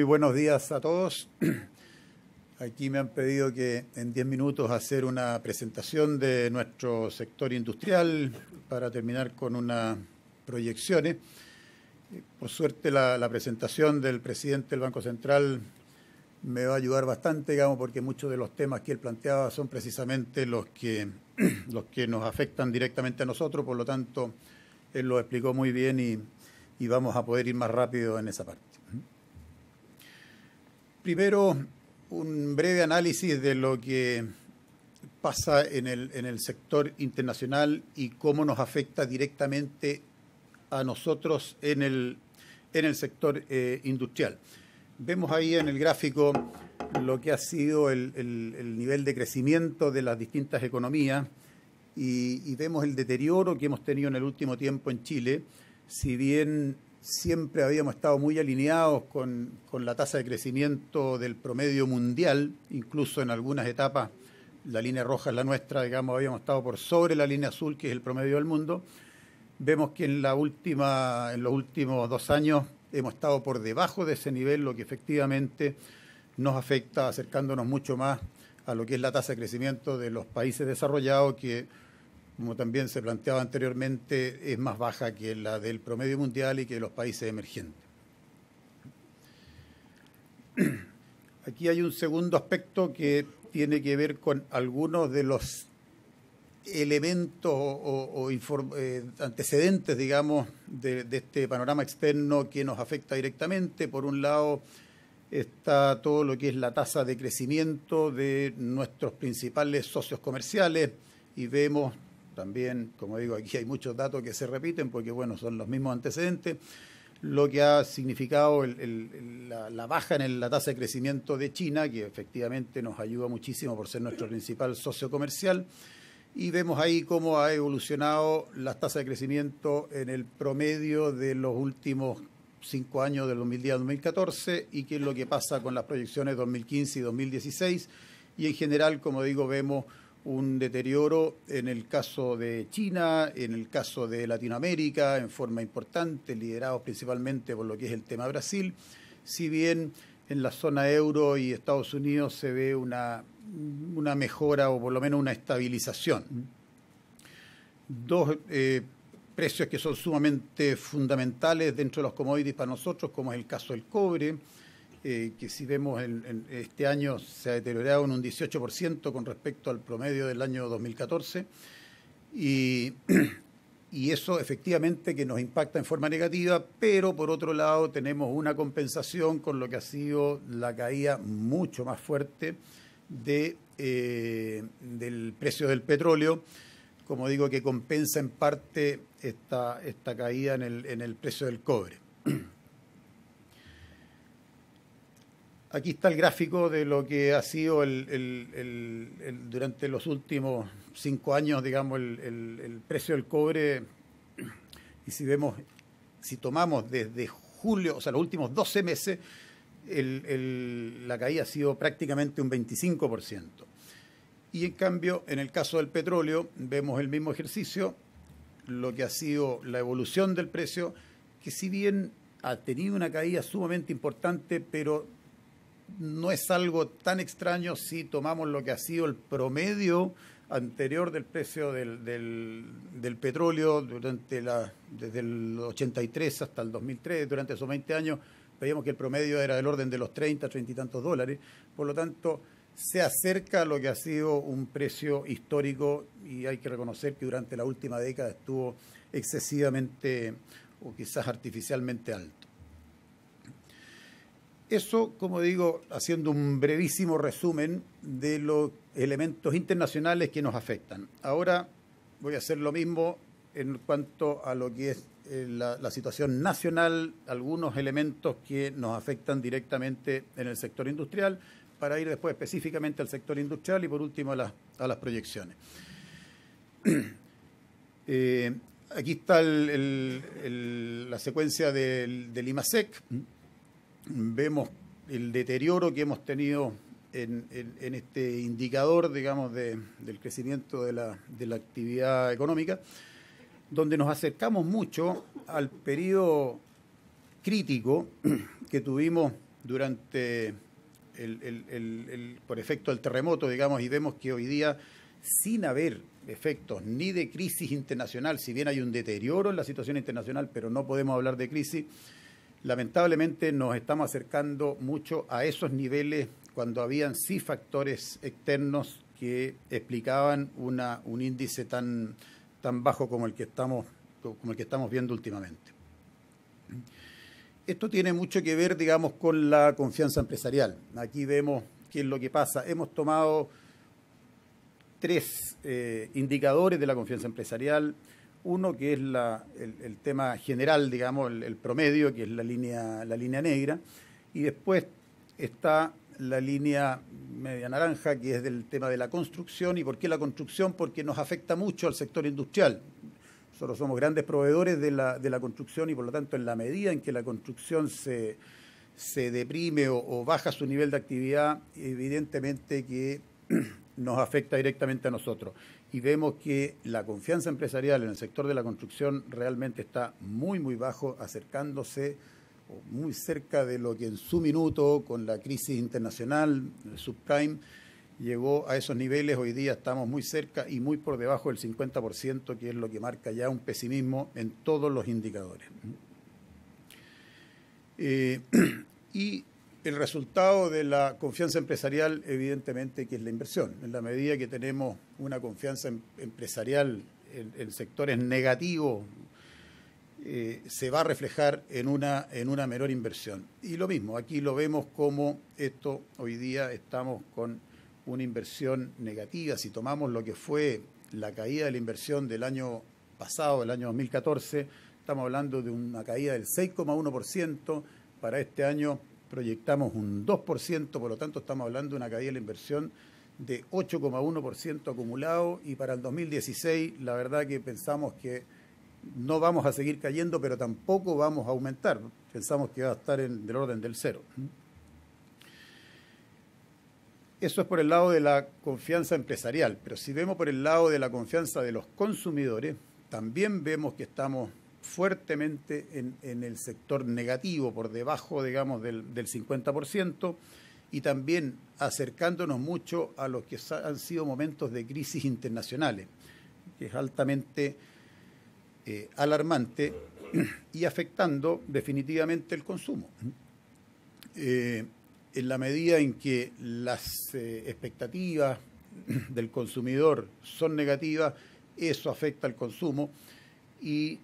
Muy buenos días a todos. Aquí me han pedido que en diez minutos hacer una presentación de nuestro sector industrial para terminar con unas proyecciones. Por suerte la, presentación del presidente del Banco Central me va a ayudar bastante, digamos, porque muchos de los temas que él planteaba son precisamente los que, los que nos afectan directamente a nosotros, por lo tanto, él lo explicó muy bien y vamos a poder ir más rápido en esa parte. Primero, un breve análisis de lo que pasa en el, sector internacional y cómo nos afecta directamente a nosotros en el, sector eh, industrial. Vemos ahí en el gráfico lo que ha sido el, nivel de crecimiento de las distintas economías y, vemos el deterioro que hemos tenido en el último tiempo en Chile. Si bien siempre habíamos estado muy alineados con, la tasa de crecimiento del promedio mundial, incluso en algunas etapas la línea roja es la nuestra, digamos, habíamos estado por sobre la línea azul, que es el promedio del mundo. Vemos que en, la última, en los últimos dos años hemos estado por debajo de ese nivel, lo que efectivamente nos afecta acercándonos mucho más a lo que es la tasa de crecimiento de los países desarrollados, que como también se planteaba anteriormente, es más baja que la del promedio mundial y que los países emergentes. Aquí hay un segundo aspecto que tiene que ver con algunos de los elementos o, eh, antecedentes, digamos, de, este panorama externo que nos afecta directamente. Por un lado está todo lo que es la tasa de crecimiento de nuestros principales socios comerciales y vemos también, como digo, aquí hay muchos datos que se repiten porque, bueno, son los mismos antecedentes, lo que ha significado la, baja en la tasa de crecimiento de China, que efectivamente nos ayuda muchísimo por ser nuestro principal socio comercial. Y vemos ahí cómo ha evolucionado la tasa de crecimiento en el promedio de los últimos cinco años del 2010 2014 y qué es lo que pasa con las proyecciones 2015 y 2016. Y en general, como digo, vemos un deterioro en el caso de China, en el caso de Latinoamérica, en forma importante, liderados principalmente por lo que es el tema Brasil, si bien en la zona euro y Estados Unidos se ve una, mejora o por lo menos una estabilización. Dos eh, precios que son sumamente fundamentales dentro de los commodities para nosotros, como es el caso del cobre, eh, que si vemos en, este año se ha deteriorado en un 18% con respecto al promedio del año 2014. Y, eso efectivamente que nos impacta en forma negativa, pero por otro lado tenemos una compensación con lo que ha sido la caída mucho más fuerte de, eh, del precio del petróleo, como digo, que compensa en parte esta, caída en el precio del cobre. Aquí está el gráfico de lo que ha sido durante los últimos cinco años, digamos, el, precio del cobre. Y si vemos, si tomamos desde julio, o sea, los últimos 12 meses, la caída ha sido prácticamente un 25%. Y en cambio, en el caso del petróleo, vemos el mismo ejercicio, lo que ha sido la evolución del precio, que si bien ha tenido una caída sumamente importante, pero no es algo tan extraño si tomamos lo que ha sido el promedio anterior del precio del, del, petróleo durante la, desde el 83 hasta el 2003, durante esos 20 años, veíamos que el promedio era del orden de los 30, 30 y tantos dólares. Por lo tanto, se acerca a lo que ha sido un precio histórico y hay que reconocer que durante la última década estuvo excesivamente o quizás artificialmente alto. Eso, como digo, haciendo un brevísimo resumen de los elementos internacionales que nos afectan. Ahora voy a hacer lo mismo en cuanto a lo que es eh, la, situación nacional, algunos elementos que nos afectan directamente en el sector industrial, para ir después específicamente al sector industrial y por último a, las proyecciones. Eh, aquí está la secuencia del, del IMASEC vemos el deterioro que hemos tenido en, este indicador, digamos, del crecimiento de la, actividad económica, donde nos acercamos mucho al periodo crítico que tuvimos durante por efecto del terremoto, digamos, y vemos que hoy día, sin haber efectos ni de crisis internacional, si bien hay un deterioro en la situación internacional, pero no podemos hablar de crisis, Lamentablemente nos estamos acercando mucho a esos niveles cuando habían sí factores externos que explicaban un índice tan, bajo como el, que estamos, como el que estamos viendo últimamente. Esto tiene mucho que ver, digamos, con la confianza empresarial. Aquí vemos qué es lo que pasa. Hemos tomado tres eh, indicadores de la confianza empresarial uno que es la, el, tema general, digamos, el, promedio, que es la línea, la línea negra. Y después está la línea media naranja, que es del tema de la construcción. ¿Y por qué la construcción? Porque nos afecta mucho al sector industrial. Nosotros somos grandes proveedores de la, de la construcción y por lo tanto en la medida en que la construcción se, se deprime o, o, baja su nivel de actividad, evidentemente que nos afecta directamente a nosotros y vemos que la confianza empresarial en el sector de la construcción realmente está muy, muy bajo, acercándose o muy cerca de lo que en su minuto, con la crisis internacional, el subprime, llegó a esos niveles. Hoy día estamos muy cerca y muy por debajo del 50%, que es lo que marca ya un pesimismo en todos los indicadores. Eh, y el resultado de la confianza empresarial, evidentemente, que es la inversión. En la medida que tenemos una confianza em-, empresarial en, sectores negativos, eh, se va a reflejar en una, en una menor inversión. Y lo mismo, aquí lo vemos como esto, hoy día estamos con una inversión negativa. Si tomamos lo que fue la caída de la inversión del año pasado, del año 2014, estamos hablando de una caída del 6,1%, para este año proyectamos un 2%, por lo tanto estamos hablando de una caída de la inversión de 8,1% acumulado y para el 2016 la verdad que pensamos que no vamos a seguir cayendo, pero tampoco vamos a aumentar. Pensamos que va a estar en, del orden del cero. Eso es por el lado de la confianza empresarial, pero si vemos por el lado de la confianza de los consumidores, también vemos que estamos fuertemente en, el sector negativo, por debajo, digamos, del, 50%, y también acercándonos mucho a los que han sido momentos de crisis internacionales, que es altamente eh, alarmante y afectando definitivamente el consumo. Eh, en la medida en que las eh, expectativas del consumidor son negativas, eso afecta al consumo y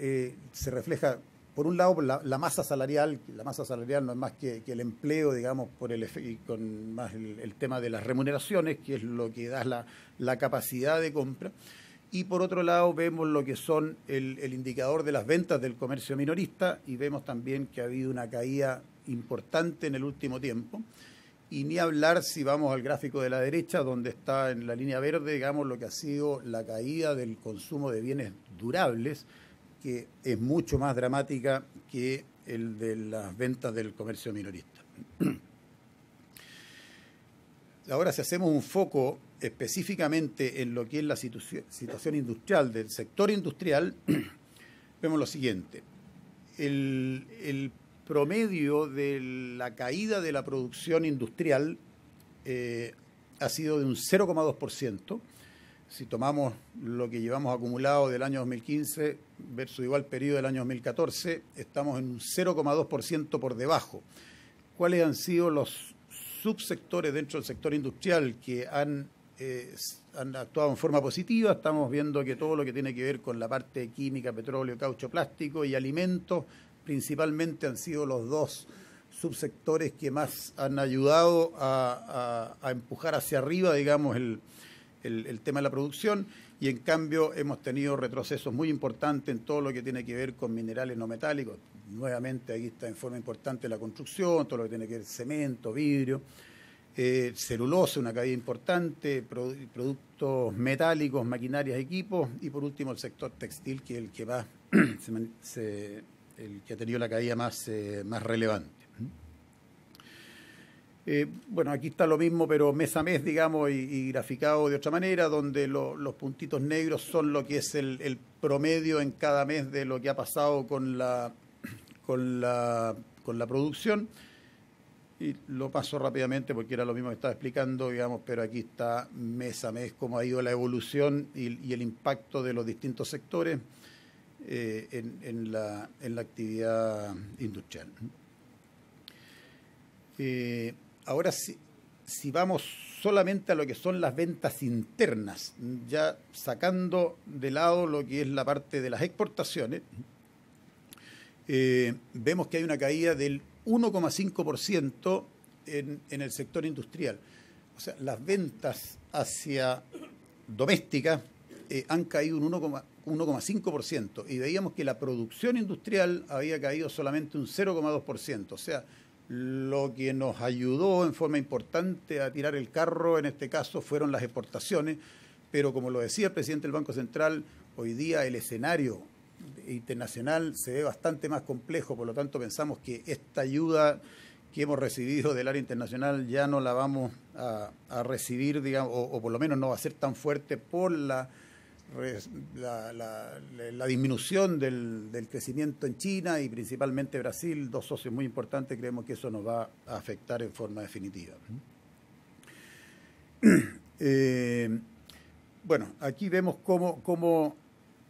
eh, se refleja, por un lado, la, masa salarial, la masa salarial no es más que, el empleo, digamos, por el, y con más el, tema de las remuneraciones, que es lo que da la, capacidad de compra. Y por otro lado vemos lo que son el, indicador de las ventas del comercio minorista y vemos también que ha habido una caída importante en el último tiempo. Y ni hablar si vamos al gráfico de la derecha, donde está en la línea verde, digamos, lo que ha sido la caída del consumo de bienes durables, que es mucho más dramática que el de las ventas del comercio minorista. Ahora, si hacemos un foco específicamente en lo que es la situación industrial del sector industrial, vemos lo siguiente. El, promedio de la caída de la producción industrial eh, ha sido de un 0,2%, si tomamos lo que llevamos acumulado del año 2015 versus igual periodo del año 2014, estamos en un 0,2% por debajo. ¿Cuáles han sido los subsectores dentro del sector industrial que eh, han, actuado en forma positiva? Estamos viendo que todo lo que tiene que ver con la parte química, petróleo, caucho, plástico y alimentos, principalmente han sido los dos subsectores que más han ayudado a empujar hacia arriba, digamos, el, el, tema de la producción y en cambio hemos tenido retrocesos muy importantes en todo lo que tiene que ver con minerales no metálicos. Nuevamente ahí está en forma importante la construcción, todo lo que tiene que ver cemento, vidrio, eh, celulosa, una caída importante, productos metálicos, maquinarias, equipos y por último el sector textil que es el que, va el que ha tenido la caída más, eh, más relevante. Eh, bueno, aquí está lo mismo, pero mes a mes, digamos, y, graficado de otra manera, donde los puntitos negros son lo que es el, promedio en cada mes de lo que ha pasado con la, con la, producción. Y lo paso rápidamente porque era lo mismo que estaba explicando, digamos, pero aquí está mes a mes cómo ha ido la evolución y, el impacto de los distintos sectores eh, en, la, actividad industrial. Eh, Ahora, si, si vamos solamente a lo que son las ventas internas, ya sacando de lado lo que es la parte de las exportaciones, eh, vemos que hay una caída del 1,5% en, el sector industrial. O sea, las ventas hacia domésticas eh, han caído un 1,5% y veíamos que la producción industrial había caído solamente un 0,2%. O sea, lo que nos ayudó en forma importante a tirar el carro, en este caso, fueron las exportaciones, pero como lo decía el presidente del Banco Central, hoy día el escenario internacional se ve bastante más complejo, por lo tanto pensamos que esta ayuda que hemos recibido del área internacional ya no la vamos a, recibir, digamos, o por lo menos no va a ser tan fuerte por la la, disminución del, crecimiento en China y principalmente Brasil, dos socios muy importantes, creemos que eso nos va a afectar en forma definitiva. Eh, bueno, aquí vemos cómo,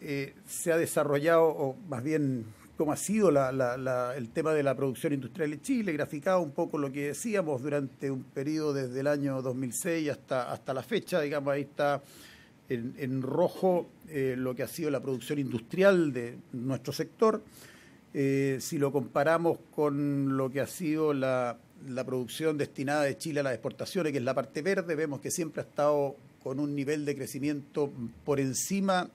eh, se ha desarrollado, o más bien cómo ha sido el tema de la producción industrial en Chile, graficado un poco lo que decíamos durante un periodo desde el año 2006 hasta, hasta la fecha, digamos, ahí está en, rojo eh, lo que ha sido la producción industrial de nuestro sector. Eh, si lo comparamos con lo que ha sido la, producción destinada de Chile a las exportaciones, que es la parte verde, vemos que siempre ha estado con un nivel de crecimiento por encima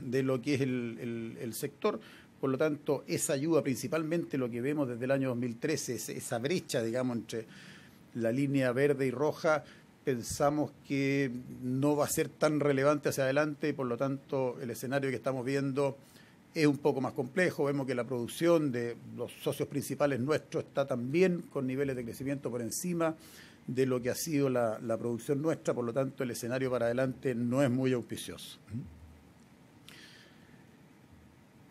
de lo que es el, sector. Por lo tanto, esa ayuda, principalmente lo que vemos desde el año 2013, esa brecha, digamos, entre la línea verde y roja, pensamos que no va a ser tan relevante hacia adelante y por lo tanto el escenario que estamos viendo es un poco más complejo. Vemos que la producción de los socios principales nuestros está también con niveles de crecimiento por encima de lo que ha sido la, producción nuestra, por lo tanto el escenario para adelante no es muy auspicioso.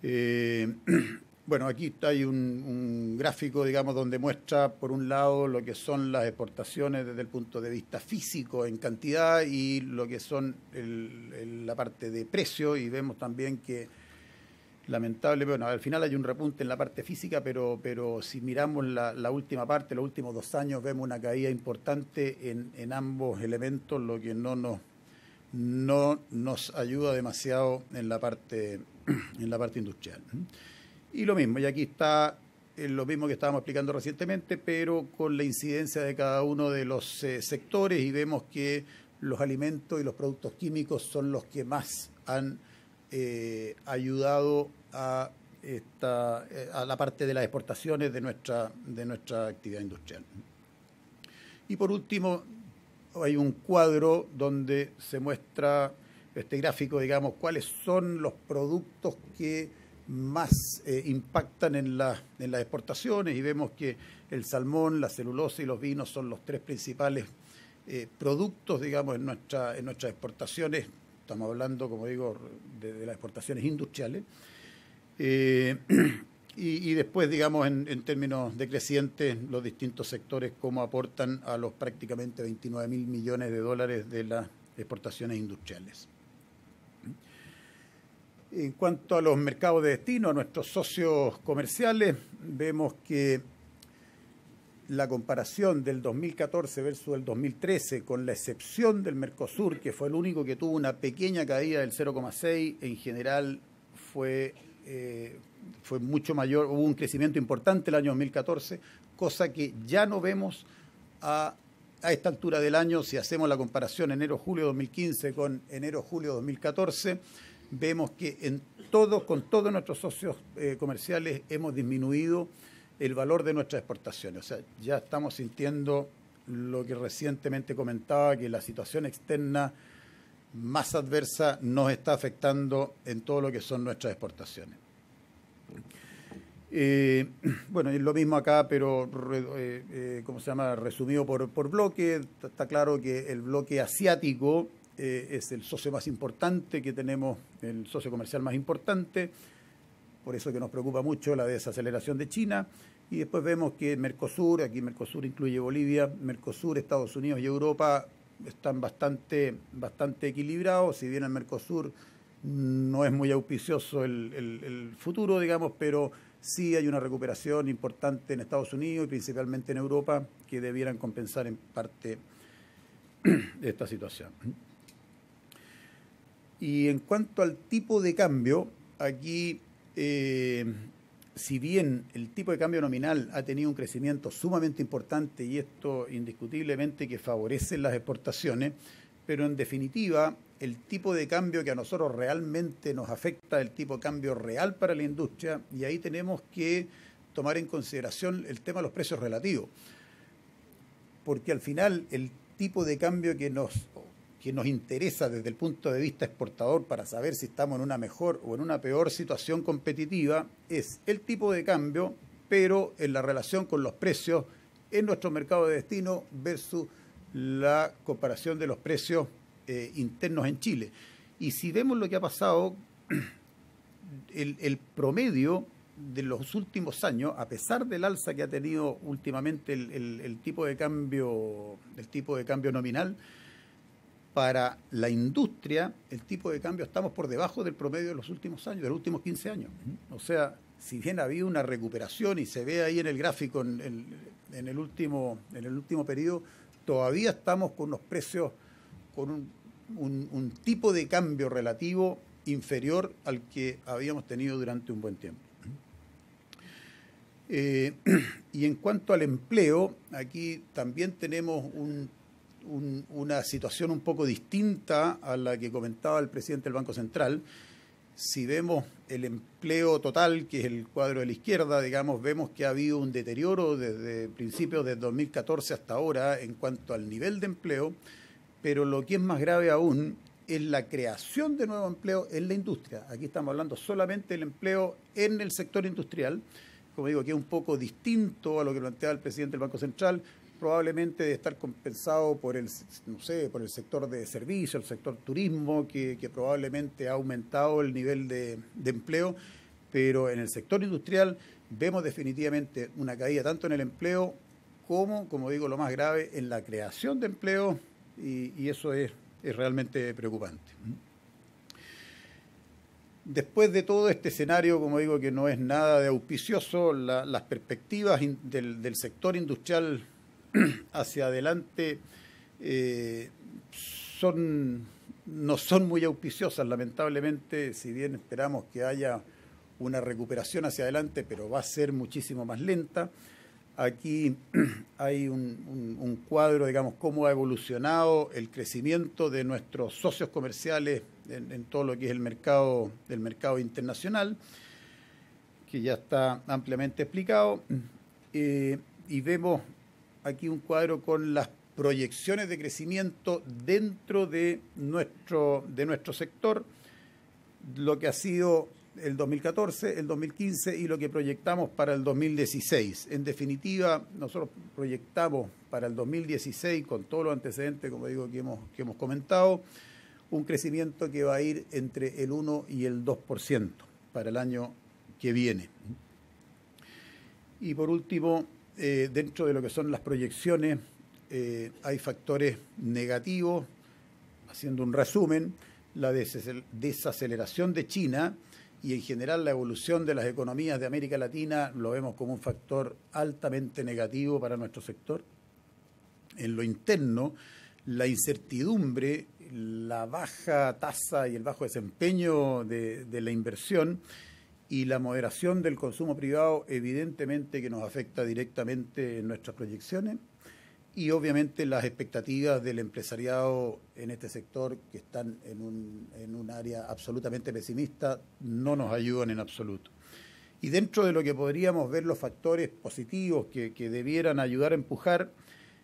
Eh, Bueno, aquí hay un, gráfico, digamos, donde muestra, por un lado, lo que son las exportaciones desde el punto de vista físico en cantidad y lo que son la parte de precio. Y vemos también que, lamentable, bueno, al final hay un repunte en la parte física, pero, si miramos la, última parte, los últimos dos años, vemos una caída importante en, ambos elementos, lo que no nos, no nos ayuda demasiado en la parte, en la parte industrial. Y lo mismo, y aquí está eh, lo mismo que estábamos explicando recientemente, pero con la incidencia de cada uno de los eh, sectores y vemos que los alimentos y los productos químicos son los que más han eh, ayudado a, esta, a la parte de las exportaciones de nuestra, de nuestra actividad industrial. Y por último, hay un cuadro donde se muestra este gráfico, digamos, cuáles son los productos que más eh, impactan en, en las exportaciones y vemos que el salmón, la celulosa y los vinos son los tres principales eh, productos, digamos, en, nuestras exportaciones. Estamos hablando, como digo, de, las exportaciones industriales. Eh, y, después, digamos, en, en, términos decrecientes, los distintos sectores, cómo aportan a los prácticamente 29 mil millones de dólares de las exportaciones industriales. En cuanto a los mercados de destino, a nuestros socios comerciales, vemos que la comparación del 2014 versus el 2013, con la excepción del Mercosur, que fue el único que tuvo una pequeña caída del 0,6, en general eh, fue, mucho mayor, hubo un crecimiento importante el año 2014, cosa que ya no vemos a, a esta altura del año si hacemos la comparación enero-julio 2015 con enero-julio 2014 vemos que en todos con todos nuestros socios eh, comerciales hemos disminuido el valor de nuestras exportaciones. O sea, ya estamos sintiendo lo que recientemente comentaba, que la situación externa más adversa nos está afectando en todo lo que son nuestras exportaciones. Eh, bueno, es lo mismo acá, pero eh, ¿cómo se llama? Resumido por bloque. Está claro que el bloque asiático eh, es el socio más importante que tenemos, el socio comercial más importante, por eso que nos preocupa mucho la desaceleración de China. Y después vemos que Mercosur, aquí Mercosur incluye Bolivia, Mercosur, Estados Unidos y Europa están bastante, equilibrados, si bien el Mercosur no es muy auspicioso el, el, futuro, digamos, pero sí hay una recuperación importante en Estados Unidos y principalmente en Europa que debieran compensar en parte esta situación. Y en cuanto al tipo de cambio, aquí, eh, si bien el tipo de cambio nominal ha tenido un crecimiento sumamente importante y esto indiscutiblemente que favorece las exportaciones, pero en definitiva el tipo de cambio que a nosotros realmente nos afecta, el tipo de cambio real para la industria, y ahí tenemos que tomar en consideración el tema de los precios relativos, porque al final el tipo de cambio que nos que nos interesa desde el punto de vista exportador para saber si estamos en una mejor o en una peor situación competitiva es el tipo de cambio, pero en la relación con los precios en nuestro mercado de destino versus la comparación de los precios eh, internos en Chile. Y si vemos lo que ha pasado, el, promedio de los últimos años, a pesar del alza que ha tenido últimamente el tipo de cambio, el tipo de cambio nominal, para la industria, el tipo de cambio estamos por debajo del promedio de los últimos años, de los últimos 15 años. O sea, si bien ha habido una recuperación y se ve ahí en el gráfico en el, último, en el último periodo, todavía estamos con los precios, con un, tipo de cambio relativo inferior al que habíamos tenido durante un buen tiempo. Eh, y en cuanto al empleo, aquí también tenemos un una situación un poco distinta a la que comentaba el presidente del Banco Central. Si vemos el empleo total, que es el cuadro de la izquierda, digamos, vemos que ha habido un deterioro desde principios de 2014 hasta ahora en cuanto al nivel de empleo, pero lo que es más grave aún es la creación de nuevo empleo en la industria. Aquí estamos hablando solamente del empleo en el sector industrial, como digo, que es un poco distinto a lo que planteaba el presidente del Banco Central, probablemente de estar compensado por el, no sé, por el sector de servicios, el sector turismo, que, probablemente ha aumentado el nivel de, empleo, pero en el sector industrial vemos definitivamente una caída tanto en el empleo como, como digo, lo más grave, en la creación de empleo y, eso es, realmente preocupante. Después de todo este escenario, como digo, que no es nada de auspicioso, las perspectivas del, del sector industrial hacia adelante eh, son, no son muy auspiciosas, lamentablemente, si bien esperamos que haya una recuperación hacia adelante, pero va a ser muchísimo más lenta. Aquí hay un, cuadro, digamos, cómo ha evolucionado el crecimiento de nuestros socios comerciales en, todo lo que es el mercado, del mercado internacional, que ya está ampliamente explicado. Eh, y vemos aquí un cuadro con las proyecciones de crecimiento dentro de nuestro, de nuestro sector, lo que ha sido el 2014, el 2015 y lo que proyectamos para el 2016. En definitiva, nosotros proyectamos para el 2016, con todos los antecedentes, como digo, que hemos, que hemos comentado, un crecimiento que va a ir entre el 1 y el 2% para el año que viene. Y por último, eh, dentro de lo que son las proyecciones eh, hay factores negativos, haciendo un resumen, la desaceleración de China y en general la evolución de las economías de América Latina lo vemos como un factor altamente negativo para nuestro sector. En lo interno, la incertidumbre, la baja tasa y el bajo desempeño de la inversión y la moderación del consumo privado evidentemente que nos afecta directamente en nuestras proyecciones y obviamente las expectativas del empresariado en este sector que están en un, área absolutamente pesimista no nos ayudan en absoluto. Y dentro de lo que podríamos ver los factores positivos que, que debieran ayudar a empujar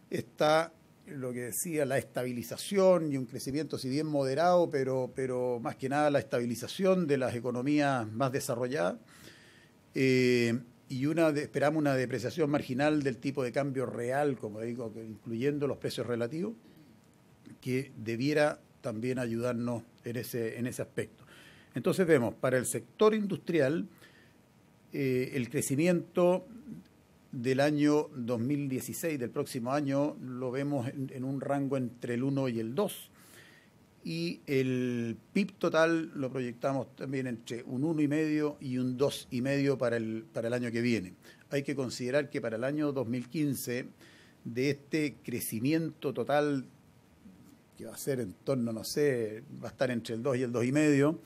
está lo que decía, la estabilización y un crecimiento, si bien moderado, pero, pero más que nada la estabilización de las economías más desarrolladas. Eh, y una esperamos una depreciación marginal del tipo de cambio real, como digo, incluyendo los precios relativos, que debiera también ayudarnos en ese, en ese aspecto. Entonces vemos, para el sector industrial, eh, el crecimiento del año 2016, del próximo año, lo vemos en, un rango entre el 1 y el 2. Y el PIB total lo proyectamos también entre un 1,5 y un 2,5 para el, para el año que viene. Hay que considerar que para el año 2015, de este crecimiento total, que va a ser en torno, no sé, va a estar entre el 2 y el 2,5,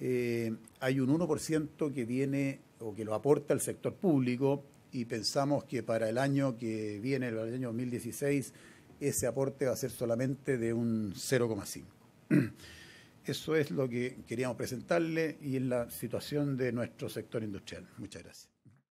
eh, hay un 1% que viene o que lo aporta el sector público, y pensamos que para el año que viene, el año 2016, ese aporte va a ser solamente de un 0,5. Eso es lo que queríamos presentarle y en la situación de nuestro sector industrial. Muchas gracias.